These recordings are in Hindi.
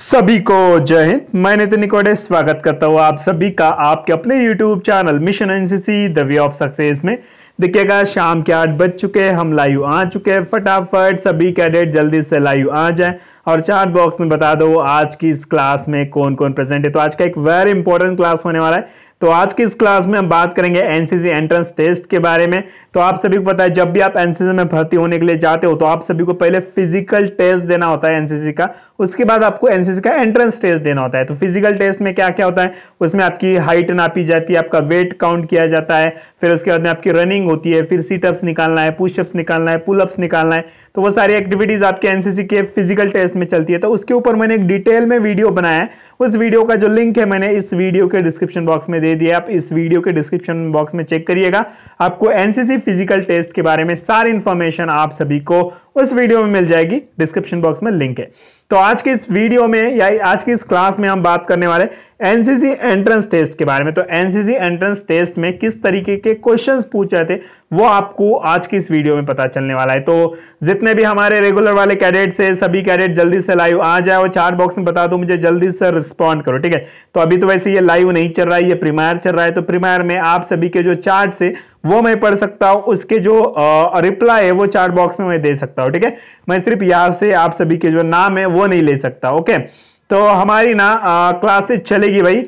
सभी को जय हिंद मैं नितिन निकोडे स्वागत करता हूँ आप सभी का आपके अपने YouTube channel mission NCC the way of success में देखिएगा शाम के आठ बज चुके हैं हम लाइव आ चुके हैं फटाफट सभी कैडेट जल्दी से लाइव आ जाएं और चार बॉक्स में बता दो आज की इस क्लास में कौन कौन प्रेजेंट है तो आज का एक वेरी इंपॉर्टेंट क्लास होने वाला है तो आज की इस क्लास में हम बात करेंगे एनसीसी एंट्रेंस टेस्ट के बारे में तो आप सभी को पता है जब भी आप एनसीसी में भर्ती होने के लिए जाते हो तो आप सभी को पहले फिजिकल टेस्ट देना होता है एनसीसी का उसके बाद आपको एनसीसी का एंट्रेंस टेस्ट देना होता है तो फिजिकल टेस्ट में क्या क्या होता है उसमें आपकी हाइट नापी जाती है आपका वेट काउंट किया जाता है फिर उसके बाद में आपकी रनिंग होती है फिर सीटअप्स निकालना है पुशअप्स निकालना है पुलअप्स निकालना है तो वो सारी एक्टिविटीज आपके एनसीसी के फिजिकल टेस्ट में चलती है तो उसके ऊपर मैंने एक डिटेल में वीडियो बनाया है उस वीडियो का जो लिंक है मैंने इस वीडियो के डिस्क्रिप्शन बॉक्स में दे दिया आप इस वीडियो के डिस्क्रिप्शन बॉक्स में चेक करिएगा आपको एनसीसी फिजिकल टेस्ट के बारे में सारी इंफॉर्मेशन आप सभी को उस वीडियो में मिल जाएगी डिस्क्रिप्शन बॉक्स में लिंक है तो आज की इस वीडियो में या आज की इस क्लास में हम बात करने वाले एनसीसी एंट्रेंस टेस्ट के बारे में तो एनसीसी एंट्रेंस टेस्ट में किस तरीके के क्वेश्चंस पूछ रहे थे वो आपको आज की इस वीडियो में पता चलने वाला है तो जितने भी हमारे रेगुलर वाले कैडेट्स है सभी कैडेट जल्दी से लाइव आ जाए और चार बॉक्स में बता दो मुझे जल्दी से रिस्पॉन्ड करो ठीक है तो अभी तो वैसे ये लाइव नहीं चल रहा है ये प्रीमायर चल रहा है तो प्रीमायर में आप सभी के जो चार्ट से वो मैं पढ़ सकता हूं उसके जो रिप्लाई है वो चार्ट बॉक्स में मैं दे सकता हूं ठीक है मैं सिर्फ यहां से आप सभी के जो नाम है वो नहीं ले सकता ओके तो हमारी ना क्लासेस चलेगी भाई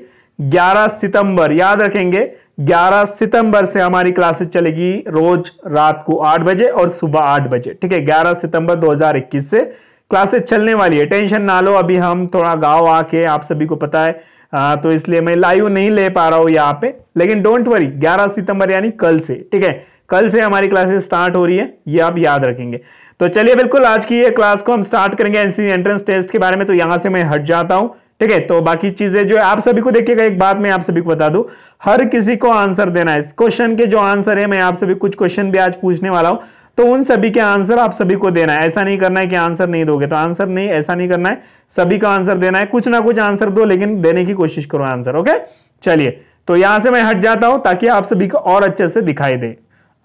11 सितंबर याद रखेंगे 11 सितंबर से हमारी क्लासेस चलेगी रोज रात को 8 बजे और सुबह 8 बजे ठीक है 11 सितंबर 2021 से क्लासेस चलने वाली है टेंशन ना लो अभी हम थोड़ा गांव आके आप सभी को पता है हाँ तो इसलिए मैं लाइव नहीं ले पा रहा हूं यहाँ पे लेकिन डोंट वरी 11 सितंबर यानी कल से ठीक है कल से हमारी क्लासेस स्टार्ट हो रही है ये आप याद रखेंगे तो चलिए बिल्कुल आज की ये क्लास को हम स्टार्ट करेंगे एनसी एंट्रेंस टेस्ट के बारे में तो यहां से मैं हट जाता हूं ठीक है तो बाकी चीजें जो है आप सभी को देखिएगा एक बात मैं आप सभी को बता दू हर किसी को आंसर देना है इस क्वेश्चन के जो आंसर है मैं आप सभी कुछ क्वेश्चन भी आज पूछने वाला हूं तो उन सभी के आंसर आप सभी को देना है ऐसा नहीं करना है कि आंसर नहीं दोगे तो आंसर नहीं ऐसा नहीं करना है सभी का आंसर देना है कुछ ना कुछ आंसर दो लेकिन देने की कोशिश करो आंसर ओके चलिए तो यहां से मैं हट जाता हूं ताकि आप सभी को और अच्छे से दिखाई दे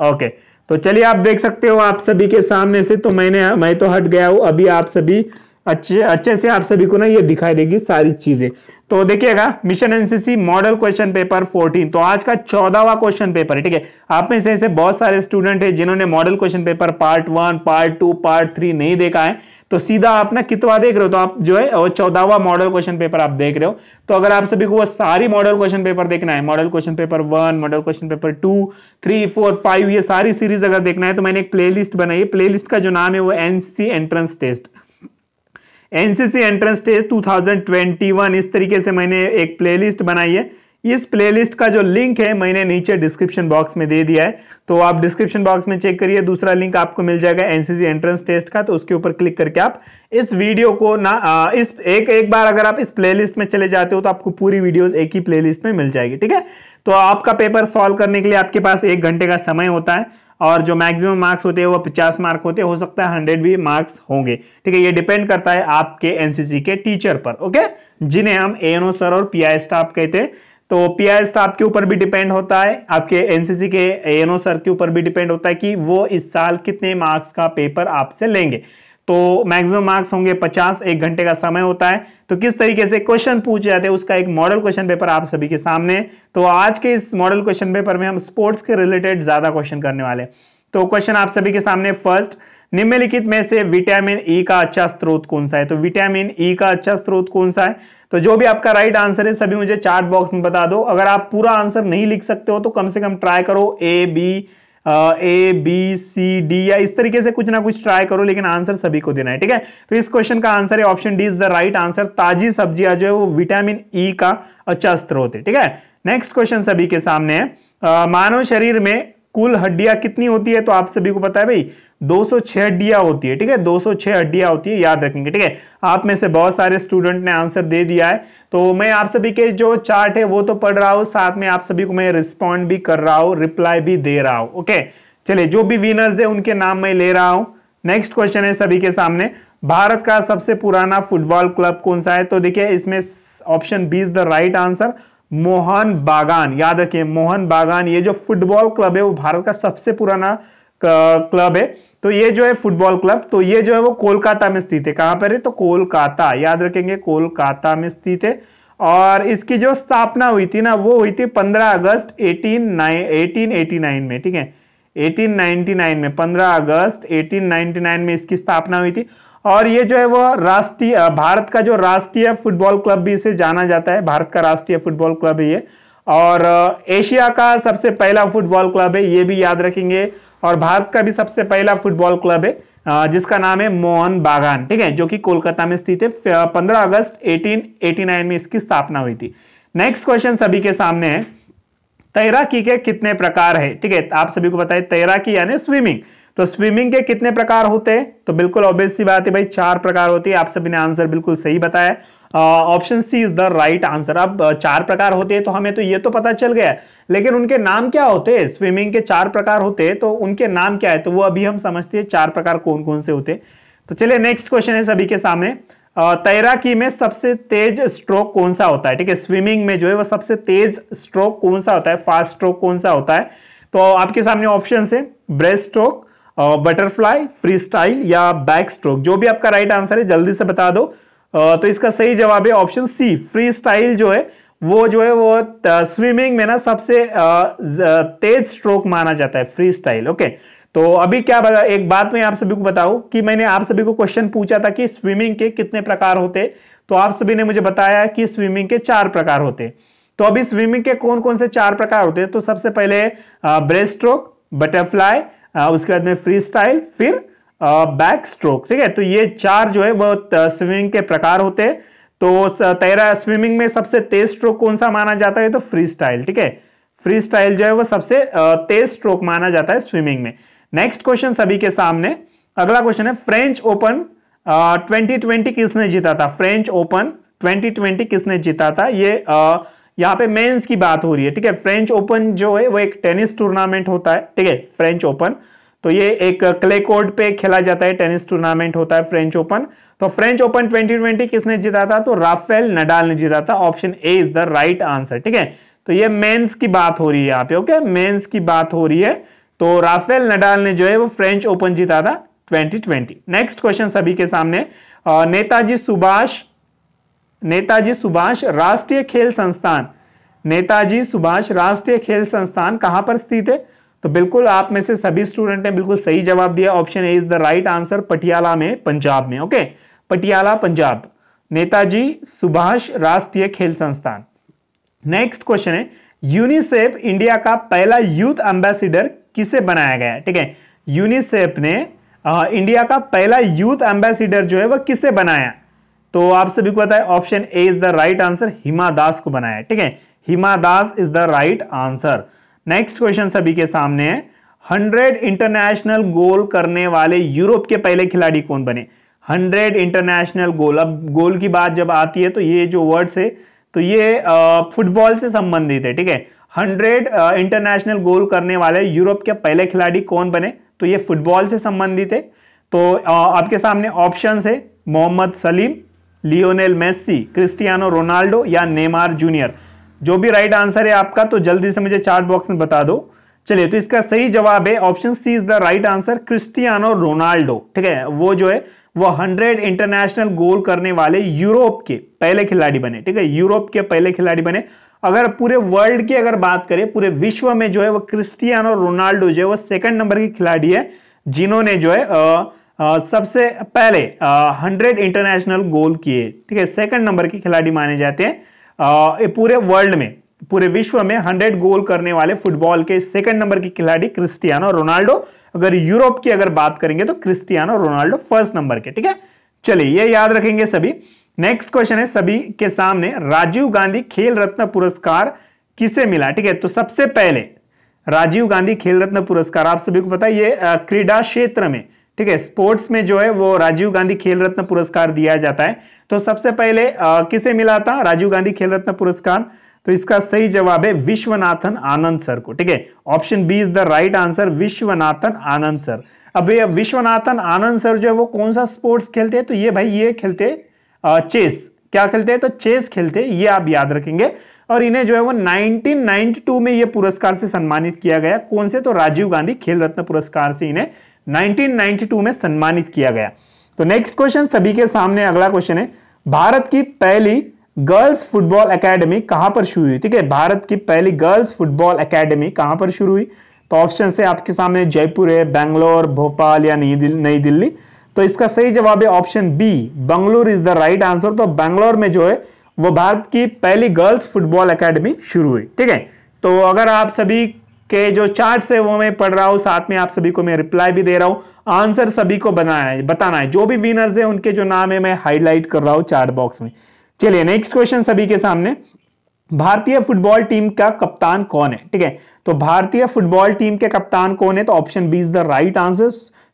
ओके तो चलिए आप देख सकते हो आप सभी के सामने से तो मैंने मैं तो हट गया हूं अभी आप सभी अच्छे अच्छे से आप सभी को ना ये दिखाई देगी सारी चीजें तो देखिएगा mission NCC model question paper 14 तो आज का चौदहवा क्वेश्चन पेपर है ठीक है आप में से ऐसे बहुत सारे स्टूडेंट हैं जिन्होंने model question paper part one part two part three नहीं देखा है तो सीधा आप ना कितवा देख रहे हो तो आप जो है वो चौदहवा मॉडल क्वेश्चन पेपर आप देख रहे हो तो अगर आप सभी को वो सारी मॉडल क्वेश्चन पेपर देखना है model question paper one model question paper two three four five ये सारी सीरीज अगर देखना है तो मैंने एक प्लेलिस्ट बनाई है प्लेलिस्ट का जो नाम है वो NCC entrance test NCC entrance test 2021 इस तरीके से मैंने एक प्लेलिस्ट बनाई है इस प्लेलिस्ट का जो लिंक है मैंने नीचे डिस्क्रिप्शन बॉक्स में दे दिया है तो आप डिस्क्रिप्शन बॉक्स में चेक करिए दूसरा लिंक आपको मिल जाएगा एनसीसी एंट्रेंस टेस्ट का तो उसके ऊपर क्लिक करके आप इस वीडियो को ना आ, इस एक एक बार अगर आप इस प्लेलिस्ट में चले जाते हो तो आपको पूरी वीडियो एक ही प्ले में मिल जाएगी ठीक है तो आपका पेपर सॉल्व करने के लिए आपके पास एक घंटे का समय होता है और जो मैक्सिमम मार्क्स होते हैं वो 50 मार्क होते हो सकता है 100 भी मार्क्स होंगे ठीक है ये डिपेंड करता है आपके एनसीसी के टीचर पर ओके जिन्हें हम ओ सर और आई स्टाफ कहते हैं तो पीआई स्टाफ के ऊपर भी डिपेंड होता है आपके एनसीसी के एएनओ सर के ऊपर भी डिपेंड होता है कि वो इस साल कितने मार्क्स का पेपर आपसे लेंगे तो मैक्सिमम मार्क्स होंगे 50 एक घंटे का समय होता है तो किस तरीके से क्वेश्चन पूछे जाते हैं उसका एक मॉडल क्वेश्चन पेपर आप सभी के सामने तो आज के इस मॉडल क्वेश्चन पेपर में हम स्पोर्ट्स के रिलेटेड ज्यादा क्वेश्चन करने वाले तो क्वेश्चन आप सभी के सामने फर्स्ट निम्नलिखित में से विटामिन ई e का अच्छा स्रोत कौन सा है तो विटामिन ई e का अच्छा स्रोत कौन सा है तो जो भी आपका राइट आंसर है सभी मुझे चार्ट बॉक्स में बता दो अगर आप पूरा आंसर नहीं लिख सकते हो तो कम से कम ट्राई करो A B A B C D या इस तरीके से कुछ ना कुछ ट्राई करो लेकिन आंसर सभी को देना है ठीक है तो इस क्वेश्चन का आंसर है option D is the right answer ताजी सब्जियां जो है वो विटामिन ई e का अच्छा स्त्र होते ठीक है नेक्स्ट क्वेश्चन सभी के सामने है मानव शरीर में कुल हड्डियां कितनी होती है तो आप सभी को पता है भाई 206 हड्डियां होती है ठीक है 206 हड्डियां होती है याद रखेंगे ठीक है आप में से बहुत सारे स्टूडेंट ने आंसर दे दिया है तो मैं आप सभी के जो चार्ट है वो तो पढ़ रहा हूं साथ में आप सभी को मैं रिस्पॉन्ड भी कर रहा हूं रिप्लाई भी दे रहा हूं ओके चलिए जो भी विनर्स है उनके नाम मैं ले रहा हूं नेक्स्ट क्वेश्चन है सभी के सामने भारत का सबसे पुराना फुटबॉल क्लब कौन सा है तो देखिए इसमें option B is the right answer Mohan Bagan याद रखिए मोहन बागान ये जो फुटबॉल क्लब है वो भारत का सबसे पुराना क्लब है तो ये जो है फुटबॉल क्लब तो ये जो है वो कोलकाता में स्थित है कहां पर है तो कोलकाता याद रखेंगे कोलकाता में स्थित है और इसकी जो स्थापना हुई थी ना वो हुई थी 15 अगस्त 1889 में ठीक है 1899 में 15 अगस्त 1899 में इसकी स्थापना हुई थी और ये जो है वो राष्ट्रीय भारत का जो राष्ट्रीय फुटबॉल क्लब भी इसे जाना जाता है भारत का राष्ट्रीय फुटबॉल क्लब है ये और एशिया का सबसे पहला फुटबॉल क्लब है ये भी याद रखेंगे और भारत का भी सबसे पहला फुटबॉल क्लब है जिसका नाम है मोहन बागान ठीक है जो कि कोलकाता में स्थित है 15 अगस्त 1889 में इसकी स्थापना हुई थी नेक्स्ट क्वेश्चन सभी के सामने है तैराकी के कितने प्रकार है ठीक है आप सभी को बताए तैराकी यानी स्विमिंग तो स्विमिंग के कितने प्रकार होते हैं तो बिल्कुल ऑब्वियस सी बात है भाई चार प्रकार होती है आप सभी ने आंसर बिल्कुल सही बताया option C is the right answer अब चार प्रकार होते हैं तो हमें तो ये तो पता चल गया है लेकिन उनके नाम क्या होते हैं स्विमिंग के चार प्रकार होते हैं तो उनके नाम क्या है तो वो अभी हम समझते हैं चार प्रकार कौन कौन से होते तो चलिए नेक्स्ट क्वेश्चन है सभी के सामने तैराकी में सबसे तेज स्ट्रोक कौन सा होता है ठीक है स्विमिंग में जो है वो सबसे तेज स्ट्रोक कौन सा होता है फास्ट स्ट्रोक कौन सा होता है तो आपके सामने ऑप्शन है breaststroke butterfly freestyle या बैक स्ट्रोक जो भी आपका राइट आंसर है जल्दी से बता दो तो इसका सही जवाब है ऑप्शन सी फ्री स्टाइल जो है वो जो है वो स्विमिंग में ना सबसे तेज स्ट्रोक माना जाता है फ्री स्टाइल ओके तो अभी क्या बता, एक बात मैं आप सभी को बताऊं कि मैंने आप सभी को क्वेश्चन पूछा था कि स्विमिंग के कितने प्रकार होते तो आप सभी ने मुझे बताया कि स्विमिंग के चार प्रकार होते तो अभी स्विमिंग के कौन कौन से चार प्रकार होते हैं तो सबसे पहले ब्रेस्ट स्ट्रोक बटरफ्लाई उसके बाद में फ्री स्टाइल फिर बैक स्ट्रोक ठीक है तो ये चार जो है वह स्विमिंग के प्रकार होते हैं तो तैरा स्विमिंग में सबसे तेज स्ट्रोक कौन सा माना जाता है तो फ्री स्टाइल ठीक है फ्री स्टाइल जो है वो सबसे तेज स्ट्रोक माना जाता है स्विमिंग में नेक्स्ट क्वेश्चन सभी के सामने अगला क्वेश्चन है फ्रेंच ओपन ट्वेंटी ट्वेंटी किसने जीता था फ्रेंच ओपन ट्वेंटी ट्वेंटी किसने जीता था ये यहाँ पे मेंस की बात हो रही है ठीक है फ्रेंच ओपन जो है वो एक टेनिस टूर्नामेंट होता है ठीक है फ्रेंच ओपन तो ये एक क्ले कोर्ट पे खेला जाता है टेनिस टूर्नामेंट होता है फ्रेंच ओपन तो फ्रेंच ओपन 2020 किसने जीता था तो राफेल नडाल ने जीता था option A is the right answer ठीक है तो ये मेंस की बात हो रही है यहाँ पे ओके मेंस की बात हो रही है तो राफेल नडाल ने जो है वो फ्रेंच ओपन जीता था 2020 नेक्स्ट क्वेश्चन सभी के सामने नेताजी सुभाष नेताजी सुभाष राष्ट्रीय खेल संस्थान नेताजी सुभाष राष्ट्रीय खेल संस्थान कहां पर स्थित है तो बिल्कुल आप में से सभी स्टूडेंट ने बिल्कुल सही जवाब दिया option A is the right answer Patiala में पंजाब में okay Patiala Punjab Netaji Subhash Rashtriya Khel Sansthan next question है यूनिसेफ इंडिया का पहला यूथ एम्बेसिडर किसे बनाया गया ठीक है यूनिसेफ ने आ, इंडिया का पहला यूथ एम्बेसिडर जो है वह किसे बनाया तो आप सभी को बताए option A is the right answer Hima Das को बनाया ठीक है Hima Das is the right answer next question सभी के सामने है हंड्रेड इंटरनेशनल गोल करने वाले यूरोप के पहले खिलाड़ी कौन बने हंड्रेड इंटरनेशनल गोल अब गोल की बात जब आती है तो ये जो वर्ड्स है तो ये फुटबॉल से संबंधित है ठीक है हंड्रेड इंटरनेशनल गोल करने वाले यूरोप के पहले खिलाड़ी कौन बने तो ये फुटबॉल से संबंधित है तो uh, आपके सामने ऑप्शन है Mohammed Salim Lionel Messi Cristiano Ronaldo या नेमार जूनियर जो भी राइट आंसर है आपका तो जल्दी से मुझे चार्ट बॉक्स में बता दो चलिए तो इसका सही जवाब है option C is the right answer Cristiano Ronaldo ठीक है वो जो है वो 100 इंटरनेशनल गोल करने वाले यूरोप के पहले खिलाड़ी बने ठीक है यूरोप के पहले खिलाड़ी बने अगर पूरे वर्ल्ड की अगर बात करें पूरे विश्व में जो है वो क्रिस्टियानो रोनाल्डो जो है वो सेकंड नंबर की खिलाड़ी है जिन्होंने जो है आ, आ, सबसे पहले हंड्रेड इंटरनेशनल गोल किए ठीक है सेकंड नंबर के खिलाड़ी माने जाते हैं पूरे वर्ल्ड में पूरे विश्व में हंड्रेड गोल करने वाले फुटबॉल के सेकंड नंबर के खिलाड़ी क्रिस्टियानो रोनाल्डो अगर यूरोप की अगर बात करेंगे तो क्रिस्टियानो रोनाल्डो फर्स्ट नंबर के ठीक है चलिए ये याद रखेंगे सभी नेक्स्ट क्वेश्चन है सभी के सामने राजीव गांधी खेल रत्न पुरस्कार किसे मिला ठीक है तो सबसे पहले राजीव गांधी खेल रत्न पुरस्कार आप सभी को पता ये क्रीडा क्षेत्र में ठीक है स्पोर्ट्स में जो है वो राजीव गांधी खेल रत्न पुरस्कार दिया जाता है तो सबसे पहले आ, किसे मिला था राजीव गांधी खेल रत्न पुरस्कार तो इसका सही जवाब है विश्वनाथन आनंद सर को ठीक है option B is the right answer Viswanathan Anand sir अब ये विश्वनाथन आनंद सर जो है वो कौन सा स्पोर्ट्स खेलते हैं तो ये भाई ये खेलते चेस क्या खेलते हैं तो चेस खेलते ये आप याद रखेंगे और इन्हें जो है वो 1992 में ये पुरस्कार से सम्मानित किया गया कौन से तो राजीव गांधी खेल रत्न पुरस्कार से इन्हें 1992 में सम्मानित किया गया तो नेक्स्ट क्वेश्चन सभी के सामने अगला क्वेश्चन है भारत की पहली गर्ल्स फुटबॉल एकेडमी कहां पर शुरू हुई ठीक है भारत की पहली गर्ल्स फुटबॉल एकेडमी कहां पर शुरू हुई तो ऑप्शन से आपके सामने जयपुर है बैंगलोर भोपाल या नई दिल, नई दिल्ली तो इसका सही जवाब है option B Bangalore is the right answer तो बैंगलोर में जो है वो भारत की पहली गर्ल्स फुटबॉल एकेडमी शुरू हुई ठीक है तो अगर आप सभी के जो चार्ट है वो मैं पढ़ रहा हूँ साथ में आप सभी को मैं रिप्लाई भी दे रहा हूँ आंसर सभी को बनाना है बताना है जो भी विनर्स है उनके जो नाम है मैं हाईलाइट कर रहा हूँ चार्ट बॉक्स में चलिए नेक्स्ट क्वेश्चन सभी के सामने भारतीय फुटबॉल टीम का कप्तान कौन है ठीक है तो भारतीय फुटबॉल टीम के कप्तान कौन है तो option B is the right answer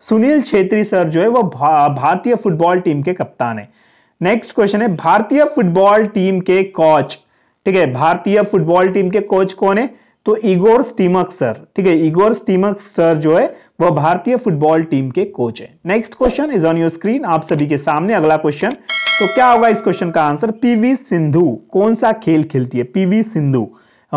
Sunil Chhetri sir जो है वो भा, भारतीय फुटबॉल टीम के कप्तान है नेक्स्ट क्वेश्चन है भारतीय फुटबॉल टीम के कोच ठीक है भारतीय फुटबॉल टीम के कोच कौन है तो इगोर स्टीमक सर ठीक है इगोर स्टीमक सर जो है वह भारतीय फुटबॉल टीम के कोच है next question is on your screen आप सभी के सामने अगला क्वेश्चन तो क्या होगा इस क्वेश्चन का आंसर पीवी सिंधु कौन सा खेल खेलती है पीवी सिंधु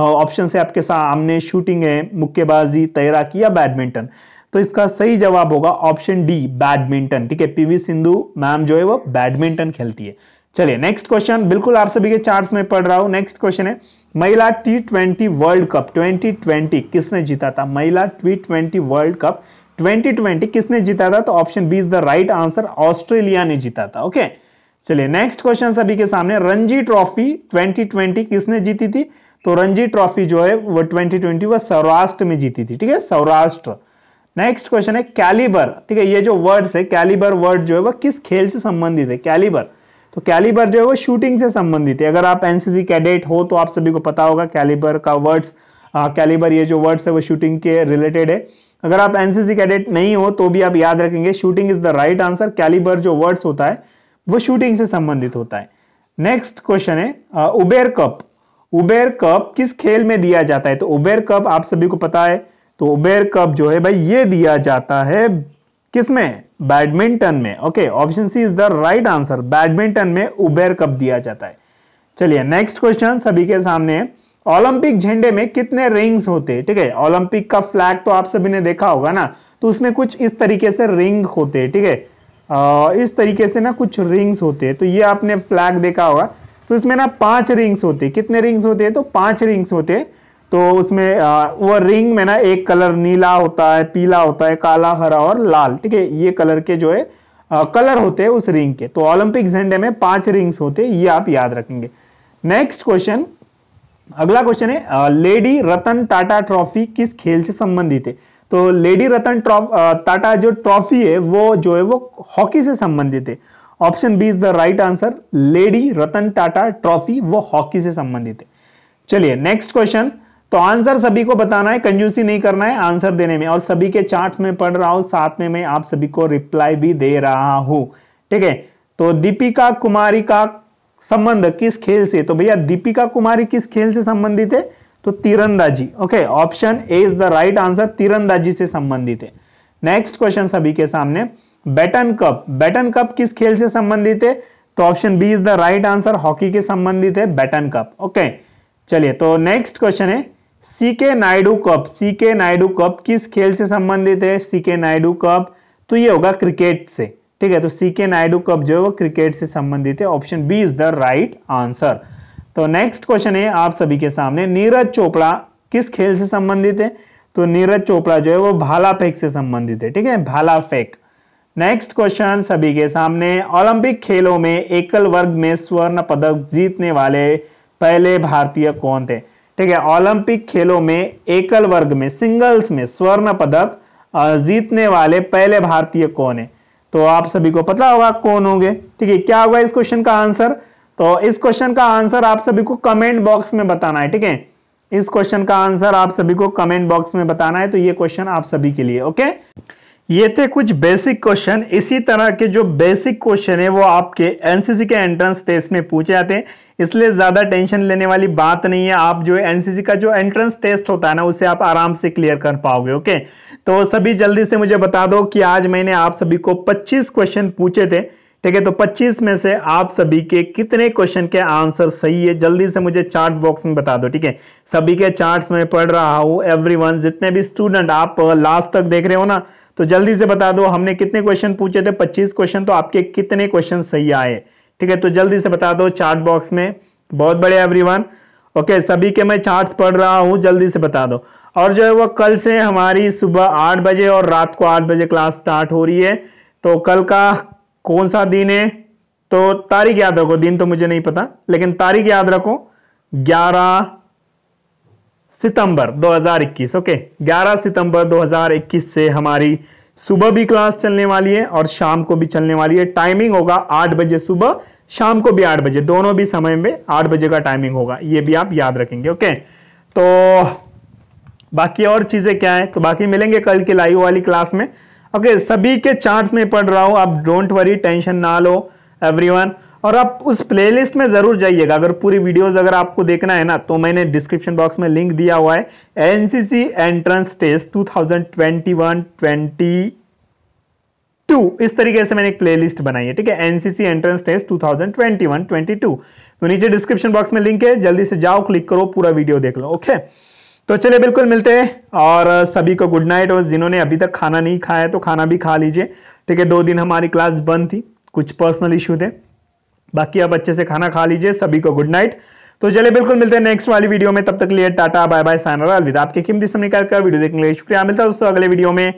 ऑप्शन से आपके सामने शूटिंग है मुक्केबाजी तैराकी या बैडमिंटन तो इसका सही जवाब होगा ऑप्शन डी बैडमिंटन ठीक है पीवी सिंधु मैम जो है वो बैडमिंटन खेलती है चलिए नेक्स्ट क्वेश्चन बिल्कुल आप सभी के चार्ट्स में पढ़ रहा हूं नेक्स्ट क्वेश्चन है महिला टी ट्वेंटी वर्ल्ड कप 2020 किसने जीता था महिला टी ट्वेंटी वर्ल्ड कप 2020 किसने जीता था तो option B is the right answer Australia ने जीता था ओके चलिए नेक्स्ट क्वेश्चन सभी के सामने रणजी ट्रॉफी 2020 किसने जीती थी तो रणजी ट्रॉफी जो है वो 2020 वह सौराष्ट्र में जीती थी ठीक है सौराष्ट्र नेक्स्ट क्वेश्चन है कैलिबर ठीक है ये जो वर्ड्स है कैलिबर वर्ड जो है वह किस खेल से संबंधित है कैलिबर तो कैलिबर जो है वो शूटिंग से संबंधित है अगर आप एनसीसी कैडेट हो तो आप सभी को पता होगा कैलिबर का वर्ड्स कैलिबर ये जो वर्ड्स है वो शूटिंग के रिलेटेड है अगर आप एनसीसी कैडेट नहीं हो तो भी आप याद रखेंगे shooting is the right answer calibre जो वर्ड्स होता है वो शूटिंग से संबंधित होता है नेक्स्ट क्वेश्चन है उबेर कप उबेर कप किस खेल में दिया जाता है तो उबेर कप आप सभी को पता है तो उबेर कप जो है भाई ये दिया जाता है किसमें बैडमिंटन में okay option C is the right answer badminton में उबेर कप दिया जाता है चलिए नेक्स्ट क्वेश्चन सभी के सामने ओलंपिक झंडे में कितने रिंग्स होते हैं ठीक है ओलंपिक का फ्लैग तो आप सभी ने देखा होगा ना तो उसमें कुछ इस तरीके से रिंग होते हैं ठीक है इस तरीके से ना कुछ रिंग्स होते हैं तो ये आपने फ्लैग देखा होगा तो इसमें ना पांच रिंग्स होते कितने रिंग्स होते हैं तो पांच रिंग्स होते हैं तो उसमें वो रिंग में ना एक कलर नीला होता है पीला होता है काला हरा और लाल ठीक है ये कलर के जो है कलर होते हैं उस रिंग के तो ओलंपिक झंडे में पांच रिंग्स होते हैं ये आप याद रखेंगे नेक्स्ट क्वेश्चन अगला क्वेश्चन है लेडी रतन टाटा ट्रॉफी किस खेल से संबंधित है तो लेडी रतन टाटा जो ट्रॉफी है वो जो है वो हॉकी से संबंधित है option B is the right answer lady Ratan Tata trophy वो हॉकी से संबंधित है चलिए नेक्स्ट क्वेश्चन तो आंसर सभी को बताना है कंजूसी नहीं करना है आंसर देने में और सभी के चार्ट्स में पढ़ रहा हूं साथ में मैं आप सभी को रिप्लाई भी दे रहा हूं ठीक है तो दीपिका कुमारी का संबंध किस खेल से तो भैया दीपिका कुमारी किस खेल से संबंधित है तो तीरंदाजी okay option A is the right answer तीरंदाजी से संबंधित है नेक्स्ट क्वेश्चन सभी के सामने बैटन कप बैटन कप किस खेल से संबंधित है तो option B is the right answer hockey के संबंधित है बैटन कप ओके चलिए तो नेक्स्ट क्वेश्चन है C K Naidu cup C K Naidu cup किस खेल से संबंधित है सी के नायडू कप तो ये होगा क्रिकेट से ठीक है तो सीके नायडू कप जो है वो क्रिकेट से संबंधित है option B is the right answer तो नेक्स्ट क्वेश्चन है आप सभी के सामने नीरज चोपड़ा किस खेल से संबंधित है तो नीरज चोपड़ा जो है वो भाला फेंक से संबंधित है ठीक है भाला फेंक नेक्स्ट क्वेश्चन सभी के सामने ओलंपिक खेलों में एकल वर्ग में स्वर्ण पदक जीतने वाले पहले भारतीय कौन थे ठीक है ओलंपिक खेलों में एकल वर्ग में सिंगल्स में स्वर्ण पदक जीतने वाले पहले भारतीय कौन है तो आप सभी को पता होगा कौन होंगे ठीक है क्या होगा इस क्वेश्चन का आंसर तो इस क्वेश्चन का आंसर आप सभी को कमेंट बॉक्स में बताना है ठीक है इस क्वेश्चन का आंसर आप सभी को कमेंट बॉक्स में बताना है तो ये क्वेश्चन आप सभी के लिए ओके ये थे कुछ बेसिक क्वेश्चन इसी तरह के जो बेसिक क्वेश्चन है वो आपके एनसीसी के एंट्रेंस टेस्ट में पूछे जाते हैं इसलिए ज़्यादा टेंशन लेने वाली बात नहीं है आप जो एनसीसी का जो एंट्रेंस टेस्ट होता है ना उसे आप आराम से क्लियर कर पाओगे ओके तो सभी जल्दी से मुझे बता दो कि आज मैंने आप सभी को पच्चीस क्वेश्चन पूछे थे ठीक है तो 25 में से आप सभी के कितने क्वेश्चन के आंसर सही है जल्दी से मुझे चार्ट बॉक्स में बता दो ठीक है सभी के चार्ट्स में पढ़ रहा हूं एवरीवन जितने भी स्टूडेंट आप लास्ट तक देख रहे हो ना तो जल्दी से बता दो हमने कितने क्वेश्चन पूछे थे 25 क्वेश्चन तो आपके कितने क्वेश्चन सही आए ठीक है तो जल्दी से बता दो चार्ट बॉक्स में बहुत बड़े एवरी ओके सभी के मैं चार्ट्स पढ़ रहा हूँ जल्दी से बता दो और जो है वो कल से हमारी सुबह आठ बजे और रात को आठ बजे क्लास स्टार्ट हो रही है तो कल का कौन सा दिन है तो तारीख याद रखो दिन तो मुझे नहीं पता लेकिन तारीख याद रखो 11 सितंबर 2021 ओके 11 सितंबर 2021 से हमारी सुबह भी क्लास चलने वाली है और शाम को भी चलने वाली है टाइमिंग होगा आठ बजे सुबह शाम को भी आठ बजे दोनों भी समय में आठ बजे का टाइमिंग होगा ये भी आप याद रखेंगे ओके तो बाकी और चीजें क्या है तो बाकी मिलेंगे कल की लाइव वाली क्लास में ओके सभी के चार्ट्स में पढ़ रहा हूं आप डोंट वरी टेंशन ना लो एवरीवन और आप उस प्लेलिस्ट में जरूर जाइएगा अगर पूरी वीडियोस अगर आपको देखना है ना तो मैंने डिस्क्रिप्शन बॉक्स में लिंक दिया हुआ है एनसीसी एंट्रेंस टेस्ट 2021-22 इस तरीके से मैंने एक प्लेलिस्ट बनाई है ठीक है एनसीसी एंट्रेंस टेस्ट 2021-22 तो नीचे डिस्क्रिप्शन बॉक्स में लिंक है जल्दी से जाओ क्लिक करो पूरा वीडियो देख लो ओके okay? तो चलिए बिल्कुल मिलते हैं और सभी को गुड नाइट और जिन्होंने अभी तक खाना नहीं खाया तो खाना भी खा लीजिए ठीक है दो दिन हमारी क्लास बंद थी कुछ पर्सनल इशू थे बाकी आप अच्छे से खाना खा लीजिए सभी को गुड नाइट तो चलिए बिल्कुल मिलते हैं नेक्स्ट वाली वीडियो में तब तक लिए टाटा बाय बाय सायनारा अलविदा आपके कीमती समय कर वीडियो देखने के लिए शुक्रिया मिलता है दोस्तों अगले वीडियो में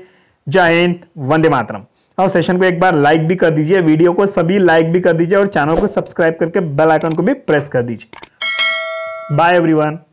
जय हिंद वंदे मातरम और सेशन को एक बार लाइक भी कर दीजिए वीडियो को सभी लाइक भी कर दीजिए और चैनल को सब्सक्राइब करके बेल आइकन को भी प्रेस कर दीजिए बाय एवरीवन